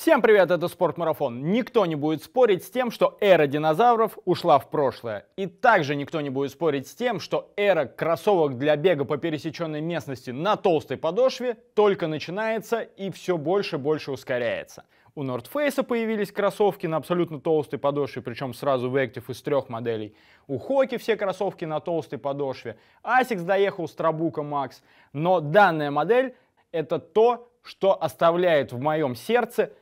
Всем привет, это Спортмарафон. Никто не будет спорить с тем, что эра динозавров ушла в прошлое. И также никто не будет спорить с тем, что эра кроссовок для бега по пересеченной местности на толстой подошве только начинается и все больше и больше ускоряется. У North Face появились кроссовки на абсолютно толстой подошве, причем сразу в Active из трех моделей. У Хоки все кроссовки на толстой подошве. Asics доехал с Трабука Max. Но данная модель это то, что оставляет в моем сердце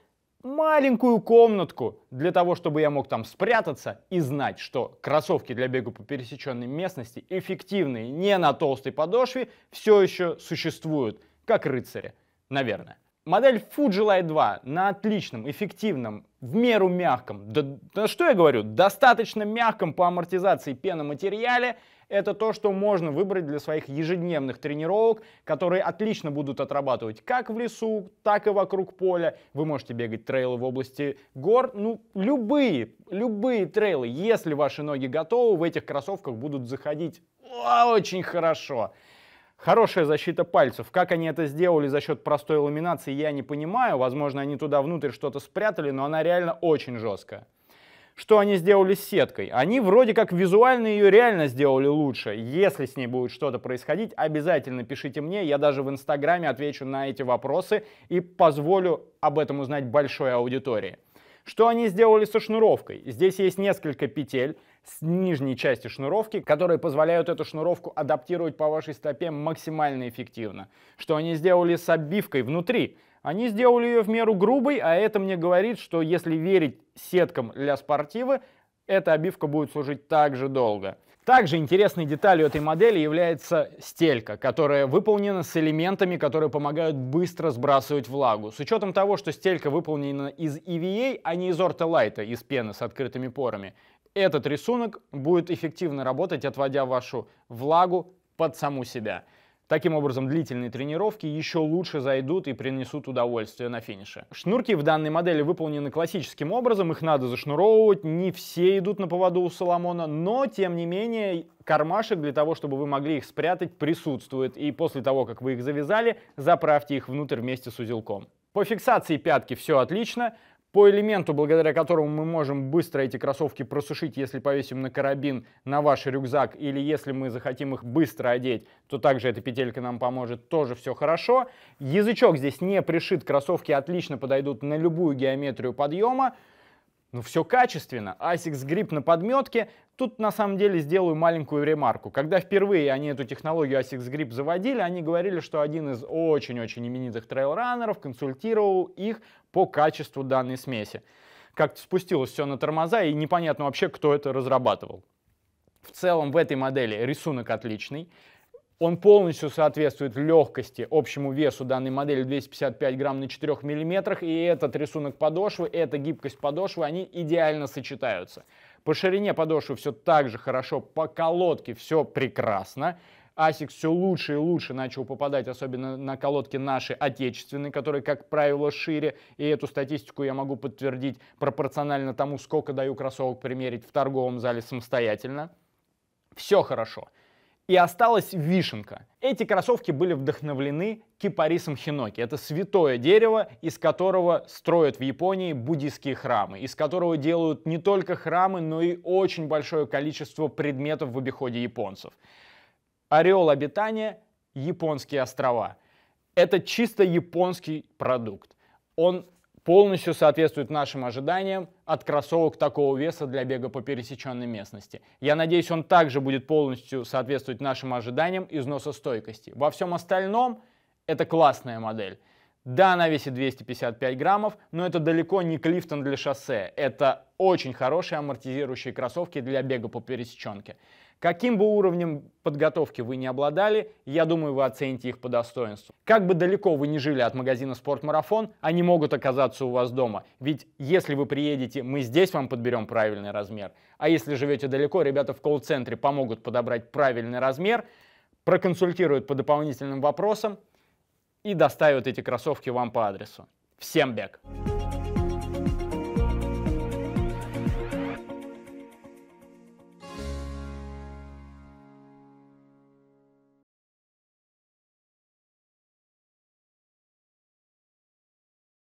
маленькую комнатку для того, чтобы я мог там спрятаться и знать, что кроссовки для бега по пересеченной местности, эффективные не на толстой подошве, все еще существуют, как рыцари, наверное. Модель Fuji Light 2 на отличном, эффективном, в меру мягком, да, да что я говорю, достаточно мягком по амортизации пеноматериале, это то, что можно выбрать для своих ежедневных тренировок, которые отлично будут отрабатывать как в лесу, так и вокруг поля. Вы можете бегать трейлы в области гор, ну любые, любые трейлы, если ваши ноги готовы, в этих кроссовках будут заходить очень хорошо. Хорошая защита пальцев. Как они это сделали за счет простой ламинации, я не понимаю. Возможно, они туда внутрь что-то спрятали, но она реально очень жесткая. Что они сделали с сеткой? Они вроде как визуально ее реально сделали лучше. Если с ней будет что-то происходить, обязательно пишите мне. Я даже в Инстаграме отвечу на эти вопросы и позволю об этом узнать большой аудитории. Что они сделали со шнуровкой? Здесь есть несколько петель с нижней части шнуровки, которые позволяют эту шнуровку адаптировать по вашей стопе максимально эффективно. Что они сделали с обивкой внутри? Они сделали ее в меру грубой, а это мне говорит, что если верить сеткам для спортивы, эта обивка будет служить так же долго. Также интересной деталью этой модели является стелька, которая выполнена с элементами, которые помогают быстро сбрасывать влагу. С учетом того, что стелька выполнена из EVA, а не из ортолайта, из пены с открытыми порами, этот рисунок будет эффективно работать, отводя вашу влагу под саму себя. Таким образом, длительные тренировки еще лучше зайдут и принесут удовольствие на финише. Шнурки в данной модели выполнены классическим образом, их надо зашнуровывать, не все идут на поводу у Соломона, но, тем не менее, кармашек для того, чтобы вы могли их спрятать, присутствует, и после того, как вы их завязали, заправьте их внутрь вместе с узелком. По фиксации пятки все отлично, по элементу, благодаря которому мы можем быстро эти кроссовки просушить, если повесим на карабин, на ваш рюкзак, или если мы захотим их быстро одеть, то также эта петелька нам поможет, тоже все хорошо. Язычок здесь не пришит, кроссовки отлично подойдут на любую геометрию подъема. Ну все качественно. ASICS Grip на подметке. Тут на самом деле сделаю маленькую ремарку. Когда впервые они эту технологию ASICS Grip заводили, они говорили, что один из очень-очень именитых трейлранеров консультировал их по качеству данной смеси. Как-то спустилось все на тормоза и непонятно вообще, кто это разрабатывал. В целом в этой модели рисунок отличный. Он полностью соответствует легкости, общему весу данной модели 255 грамм на 4 миллиметрах, и этот рисунок подошвы, эта гибкость подошвы, они идеально сочетаются. По ширине подошвы все так же хорошо, по колодке все прекрасно. Асикс все лучше и лучше начал попадать, особенно на колодки наши отечественные, которые, как правило, шире. И эту статистику я могу подтвердить пропорционально тому, сколько даю кроссовок примерить в торговом зале самостоятельно. Все хорошо. И осталась вишенка. Эти кроссовки были вдохновлены кипарисом хиноки. Это святое дерево, из которого строят в Японии буддийские храмы, из которого делают не только храмы, но и очень большое количество предметов в обиходе японцев. Орел обитания — японские острова. Это чисто японский продукт. Он полностью соответствует нашим ожиданиям от кроссовок такого веса для бега по пересеченной местности. Я надеюсь, он также будет полностью соответствовать нашим ожиданиям износа стойкости. Во всем остальном это классная модель. Да, она весит 255 граммов, но это далеко не Клифтон для шоссе. Это очень хорошие амортизирующие кроссовки для бега по пересеченке. Каким бы уровнем подготовки вы не обладали, я думаю, вы оцените их по достоинству. Как бы далеко вы не жили от магазина «Спортмарафон», они могут оказаться у вас дома. Ведь если вы приедете, мы здесь вам подберем правильный размер. А если живете далеко, ребята в колл-центре помогут подобрать правильный размер, проконсультируют по дополнительным вопросам и доставят эти кроссовки вам по адресу. Всем бег!